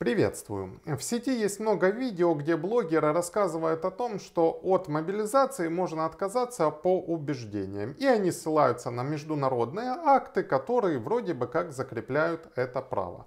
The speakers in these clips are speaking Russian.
Приветствую! В сети есть много видео, где блогеры рассказывают о том, что от мобилизации можно отказаться по убеждениям. И они ссылаются на международные акты, которые вроде бы как закрепляют это право.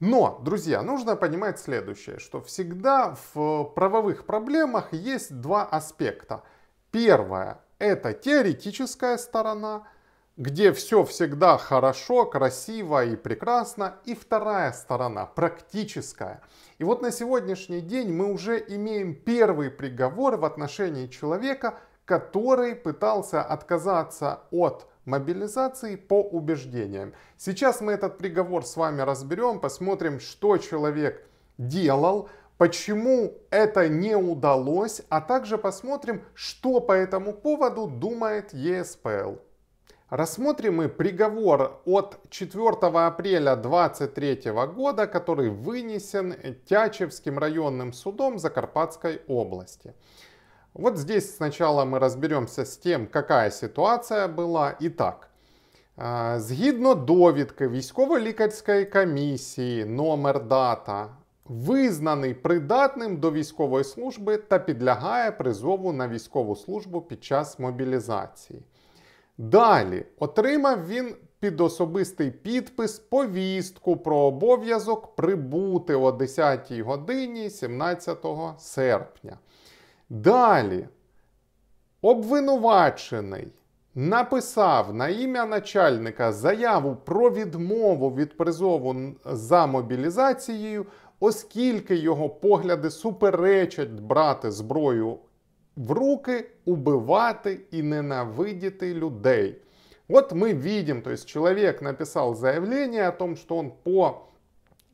Но, друзья, нужно понимать следующее, что всегда в правовых проблемах есть два аспекта. Первое – это теоретическая сторона – где все всегда хорошо, красиво и прекрасно, и вторая сторона, практическая. И вот на сегодняшний день мы уже имеем первый приговор в отношении человека, который пытался отказаться от мобилизации по убеждениям. Сейчас мы этот приговор с вами разберем, посмотрим, что человек делал, почему это не удалось, а также посмотрим, что по этому поводу думает ЕСПЛ. Рассмотрим мы приговор от 4 апреля 2023 года, который вынесен Тячевским районным судом Закарпатской области. Вот здесь сначала мы разберемся с тем, какая ситуация была І так, э, згідно довідки військово-лікарської комісії номер дата, визнаний придатним до військової служби та підлягає призову на військову службу під час мобілізації. Далі отримав він під особистий підпис повістку про обов'язок прибути о 10 годині 17 серпня. Далі обвинувачений написав на ім'я начальника заяву про відмову від призову за мобілізацією, оскільки його погляди суперечать брати зброю в руки убивати и ненавидеть людей. Вот мы видим, то есть человек написал заявление о том, что он по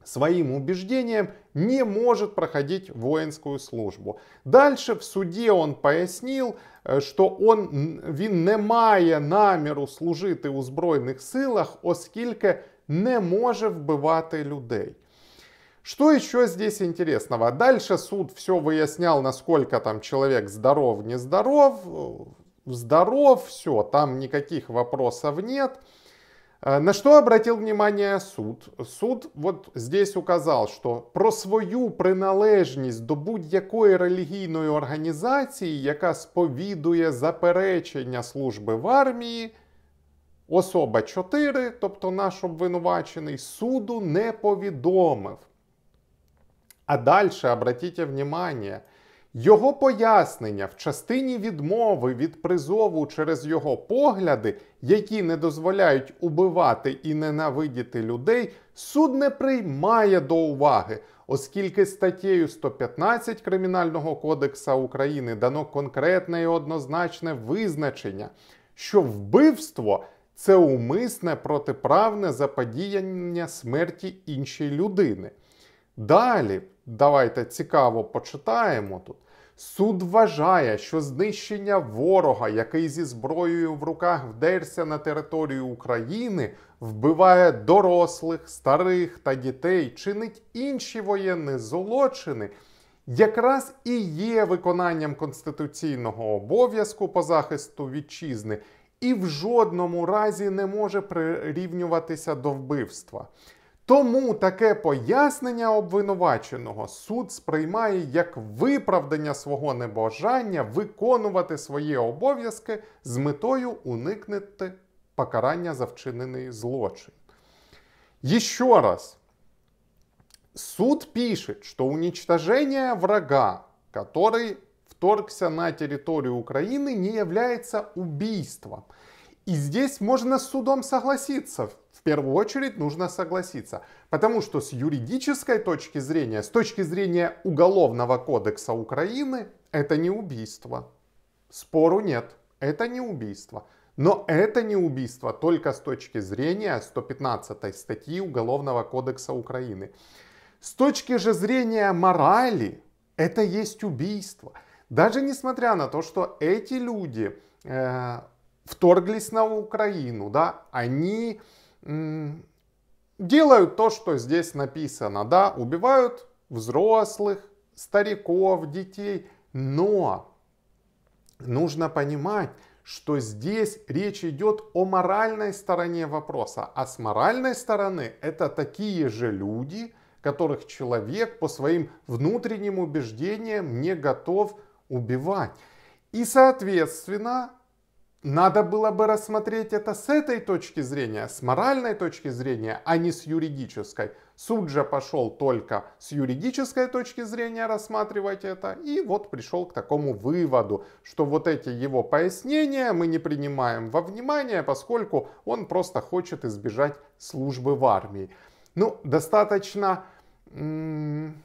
своим убеждениям не может проходить воинскую службу. Дальше в суде он пояснил, э, что он, він не має наміру служити у Збройних силах, оскільки не може вбивати людей. Что еще здесь интересного? Дальше суд все выяснял, насколько там человек здоров, не здоров. Здоров, все, там никаких вопросов нет. Э, на что обратил внимание суд? Суд вот здесь указав, що про свою приналежність до будь-якої релігійної організації, яка сповідує заперечення служби в армії, особа 4, тобто наш обвинувачений, суду не повідомив. А далі, обратіть внимание, його пояснення в частині відмови від призову через його погляди, які не дозволяють убивати і ненавидіти людей, суд не приймає до уваги, оскільки статтєю 115 Кримінального кодекса України дано конкретне і однозначне визначення, що вбивство це умисне протиправне заподіяння смерті іншої людини. Далі, давайте цікаво почитаємо тут. Суд вважає, що знищення ворога, який зі зброєю в руках вдерся на територію України, вбиває дорослих, старих та дітей, чинить інші воєнні злочини, якраз і є виконанням конституційного обов'язку по захисту вітчизни і в жодному разі не може прирівнюватися до вбивства. Тому таке пояснення обвинуваченого суд сприймає як виправдання свого небажання виконувати свої обов'язки з метою уникнути покарання за вчинений злочин. Еще раз, суд пишет, что уничтожение врага, который вторгся на территорию Украины, не является убийством – И здесь можно с судом согласиться. В первую очередь нужно согласиться. Потому что с юридической точки зрения, с точки зрения Уголовного кодекса Украины, это не убийство. Спору нет, это не убийство. Но это не убийство только с точки зрения 115 статьи Уголовного кодекса Украины. С точки же зрения морали, это есть убийство. Даже несмотря на то, что эти люди э, вторглись на Украину, да, они делают то, что здесь написано, да, убивают взрослых, стариков, детей, но нужно понимать, что здесь речь идет о моральной стороне вопроса, а с моральной стороны это такие же люди, которых человек по своим внутренним убеждениям не готов убивать. И, соответственно, надо было бы рассмотреть это с этой точки зрения, с моральной точки зрения, а не с юридической. Суд же пошел только с юридической точки зрения рассматривать это, и вот пришел к такому выводу, что вот эти его пояснения мы не принимаем во внимание, поскольку он просто хочет избежать службы в армии. Ну, достаточно... М-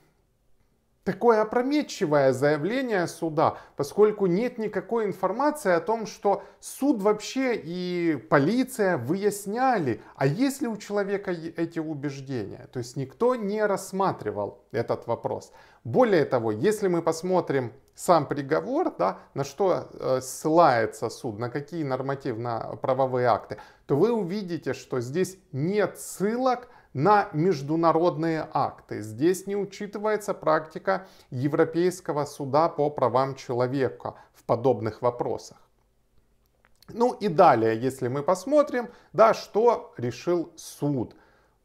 такое опрометчивое заявление суда, поскольку нет никакой информации о том, что суд вообще и полиция выясняли, а есть ли у человека эти убеждения. То есть никто не рассматривал этот вопрос. Более того, если мы посмотрим сам приговор, да, на что э, ссылается суд, на какие нормативно-правовые акты, то вы увидите, что здесь нет ссылок на международные акты. Здесь не учитывается практика Европейского суда по правам человека в подобных вопросах. Ну и далее, если мы посмотрим, да, что решил суд.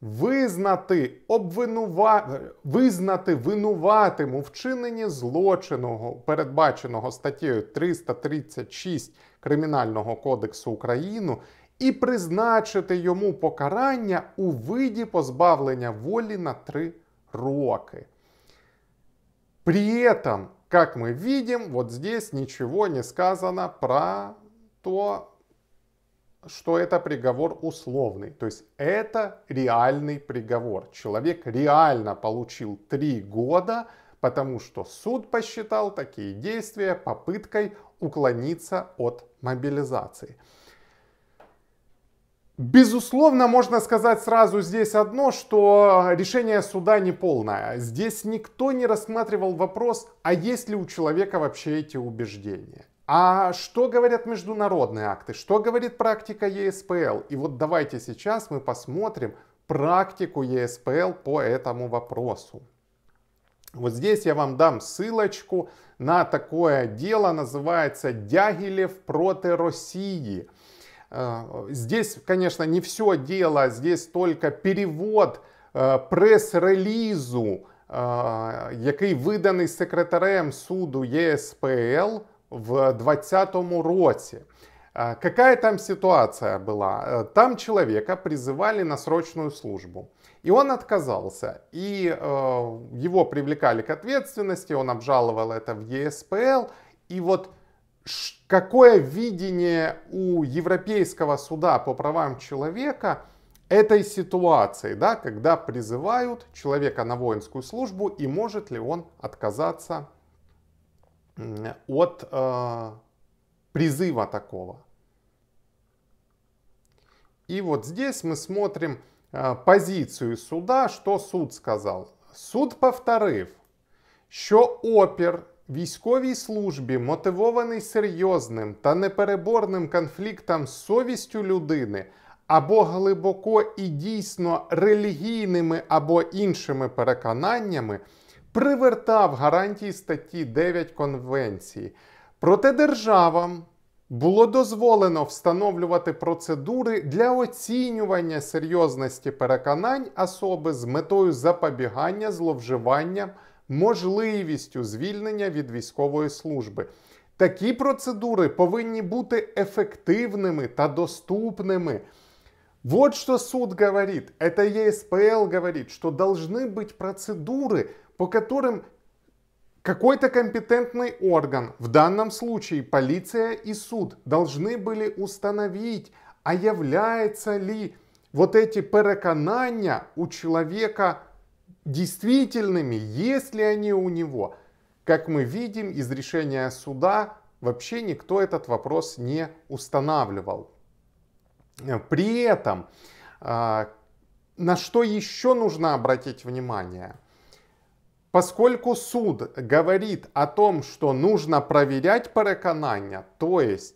Визнати обвинува... визнати винуватим у вчиненні злочину, передбаченого статтєю 336 Кримінального кодексу України, і призначити йому покарання у виді позбавлення волі на три роки. При этом, как мы видим, вот здесь ничего не сказано про то, что это приговор условный. То есть это реальный приговор. Человек реально получил три года, потому что суд посчитал такие действия попыткой уклониться от мобилизации. Безусловно, можно сказать сразу здесь одно, что решение суда не полное. Здесь никто не рассматривал вопрос, а есть ли у человека вообще эти убеждения. А что говорят международные акты, что говорит практика ЕСПЛ? И вот давайте сейчас мы посмотрим практику ЕСПЛ по этому вопросу. Вот здесь я вам дам ссылочку на такое дело, называется «Дягилев против России». Э, здесь, конечно, не все дело, здесь только перевод э, прес-релізу, э, який виданий секретарем суду ЄСПЛ в 2020 році. Какая там ситуация была? Там человека призывали на срочную службу. И он отказался. И э, его привлекали к ответственности, он обжаловал это в ЕСПЛ. И вот какое видение у Европейского суда по правам человека этой ситуации, да, когда призывают человека на воинскую службу и может ли он отказаться от э, призыва такого. И вот здесь мы смотрим э, позицию суда, что суд сказал. Суд повторив, что опер військовій службі, мотивований серйозним та непереборним конфліктом з совістю людини, або глибоко і дійсно релігійними або іншими переконаннями, привертав гарантії статті 9 Конвенції. Проте державам. Було дозволено встановлювати процедури для оцінювання серйозності переконань особи з метою запобігання зловживанням можливістю звільнення від військової служби. Такі процедури повинні бути ефективними та доступными. Вот что суд говорит, это ЕСПЛ говорит, что должны быть процедуры, по которым какой-то компетентный орган, в данном случае полиция и суд, должны были установить, а является ли вот эти переконания у человека действительными, если они у него. Как мы видим из решения суда, вообще никто этот вопрос не устанавливал. Э, при этом, а, на что еще нужно обратить внимание? Поскольку суд говорит о том, что нужно проверять переконання, то есть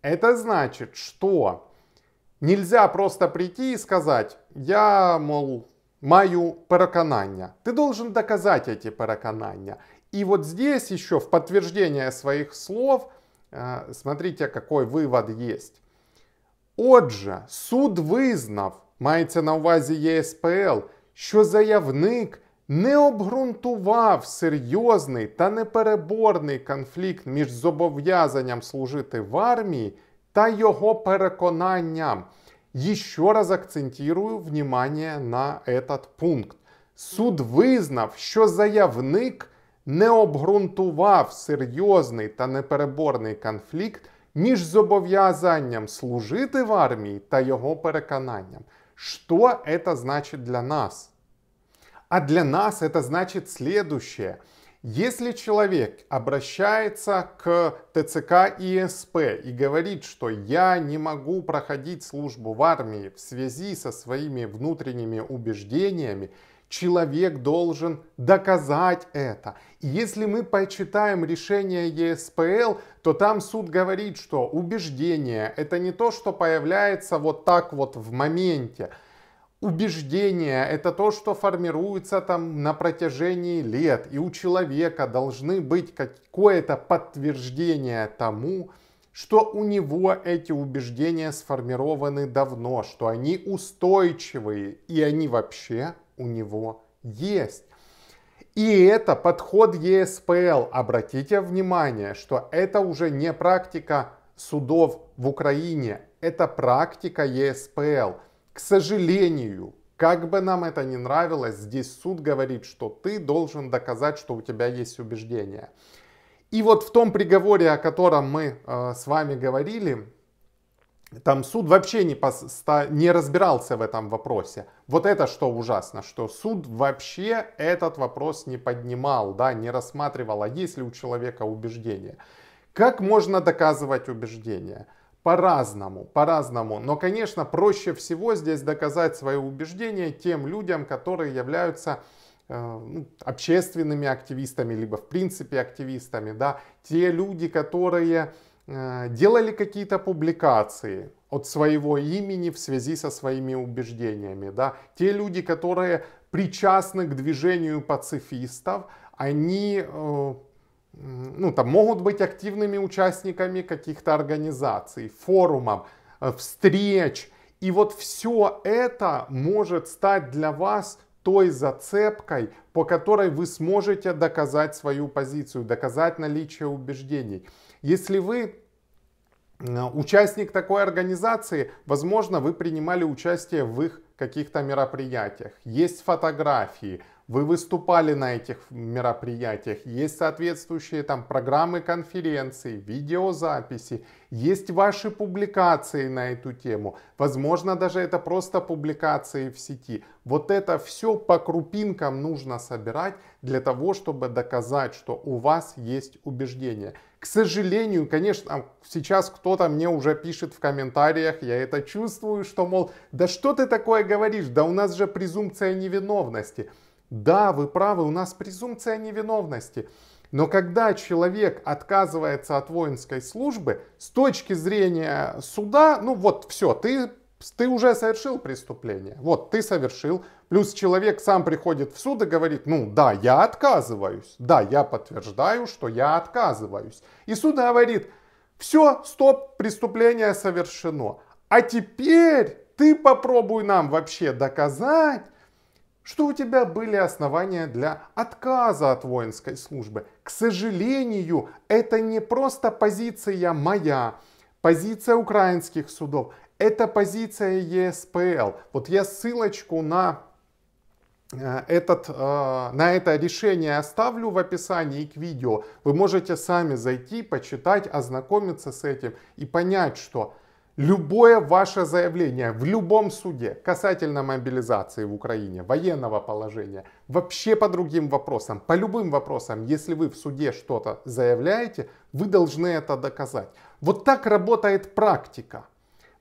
это значит, что нельзя просто прийти и сказать, я, мол, маю переконання. Ти должен доказати эти переконания. И вот здесь еще в підтвердження своїх слов, э, смотрите, який вывод є. Отже, суд визнав, мається на увазі ЄСПЛ, е що заявник не обґрунтував серйозний та непереборний конфлікт між зобов'язанням служити в армії та його переконанням. Еще раз акцентирую внимание на этот пункт. Суд визнав, що заявник не обґрунтував серйозний та непереборний конфлікт між зобов'язанням служити в армії та його переконанням. Що це значить для нас? А для нас це значить следующее – Если человек обращается к ТЦК и СП и говорит, что я не могу проходить службу в армии в связи со своими внутренними убеждениями, человек должен доказать это. И если мы почитаем решение ЕСПЛ, то там суд говорит, что убеждение это не то, что появляется вот так вот в моменте убеждения, это то, что формируется там на протяжении лет. И у человека должны быть какое-то подтверждение тому, что у него эти убеждения сформированы давно, что они устойчивые, и они вообще у него есть. И это подход ЕСПЛ. Обратите внимание, что это уже не практика судов в Украине, это практика ЕСПЛ – к сожалению, как бы нам это ни нравилось, здесь суд говорит, что ты должен доказать, что у тебя есть убеждения. И вот в том приговоре, о котором мы э, с вами говорили, там суд вообще не, поста- не разбирался в этом вопросе. Вот это что ужасно, что суд вообще этот вопрос не поднимал, да, не рассматривал, а есть ли у человека убеждения. Как можно доказывать убеждения? по-разному, по-разному. Но, конечно, проще всего здесь доказать свои убеждения тем людям, которые являются э, ну, общественными активистами, либо в принципе активистами, да, те люди, которые э, делали какие-то публикации от своего имени в связи со своими убеждениями, да, те люди, которые причастны к движению пацифистов, они э, ну, там, могут быть активными участниками каких-то организаций, форумов, э, встреч. И вот все это может стать для вас той зацепкой, по которой вы сможете доказать свою позицию, доказать наличие убеждений. Если вы участник такой организации, возможно, вы принимали участие в их каких-то мероприятиях. Есть фотографии, вы выступали на этих мероприятиях, есть соответствующие там программы конференций, видеозаписи, есть ваши публикации на эту тему, возможно даже это просто публикации в сети. Вот это все по крупинкам нужно собирать для того, чтобы доказать, что у вас есть убеждение. К сожалению, конечно, сейчас кто-то мне уже пишет в комментариях, я это чувствую, что, мол, да что ты такое говоришь, да у нас же презумпция невиновности. Да, вы правы, у нас презумпция невиновности. Но когда человек отказывается от воинской службы, с точки зрения суда, ну вот все, ты, ты уже совершил преступление. Вот, ты совершил. Плюс человек сам приходит в суд и говорит, ну да, я отказываюсь. Да, я подтверждаю, что я отказываюсь. И суд говорит, все, стоп, преступление совершено. А теперь ты попробуй нам вообще доказать, что у тебя были основания для отказа от воинской службы. К сожалению, это не просто позиция моя, позиция украинских судов, это позиция ЕСПЛ. Вот я ссылочку на э, этот, э, на это решение оставлю в описании к видео. Вы можете сами зайти, почитать, ознакомиться с этим и понять, что Любое ваше заявление в любом суде касательно мобилизации в Украине, военного положения, вообще по другим вопросам, по любым вопросам, если вы в суде что-то заявляете, вы должны это доказать. Вот так работает практика.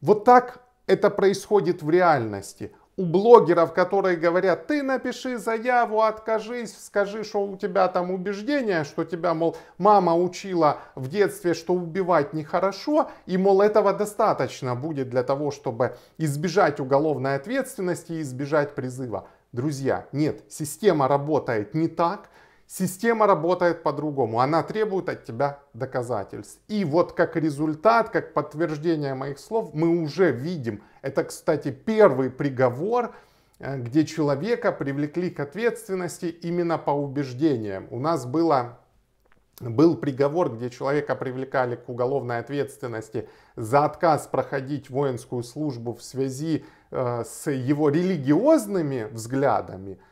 Вот так это происходит в реальности у блогеров, которые говорят, ты напиши заяву, откажись, скажи, что у тебя там убеждение, что тебя, мол, мама учила в детстве, что убивать нехорошо, и, мол, этого достаточно будет для того, чтобы избежать уголовной ответственности и избежать призыва. Друзья, нет, система работает не так. Система работает по-другому. Она требует от тебя доказательств. И вот как результат, как подтверждение моих слов, мы уже видим. Это, кстати, первый приговор, э, где человека привлекли к ответственности именно по убеждениям. У нас было, был приговор, где человека привлекали к уголовной ответственности за отказ проходить воинскую службу в связи э, с его религиозными взглядами –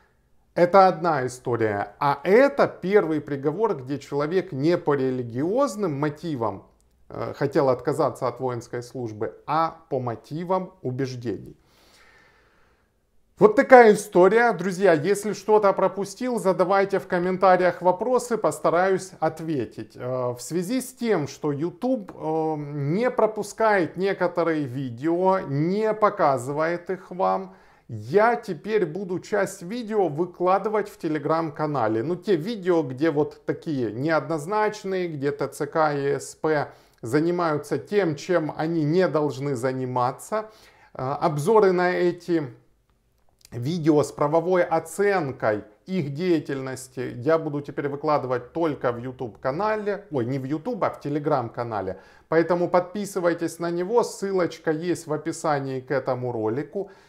это одна история. А это первый приговор, где человек не по религиозным мотивам э, хотел отказаться от воинской службы, а по мотивам убеждений. Вот такая история, друзья. Если что-то пропустил, задавайте в комментариях вопросы, постараюсь ответить. Э, в связи с тем, что YouTube э, не пропускает некоторые видео, не показывает их вам, я теперь буду часть видео выкладывать в телеграм-канале. Ну, те видео, где вот такие неоднозначные, где ТЦК и СП занимаются тем, чем они не должны заниматься. А, обзоры на эти видео с правовой оценкой их деятельности я буду теперь выкладывать только в YouTube канале, ой, не в YouTube, а в Telegram канале. Поэтому подписывайтесь на него, ссылочка есть в описании к этому ролику.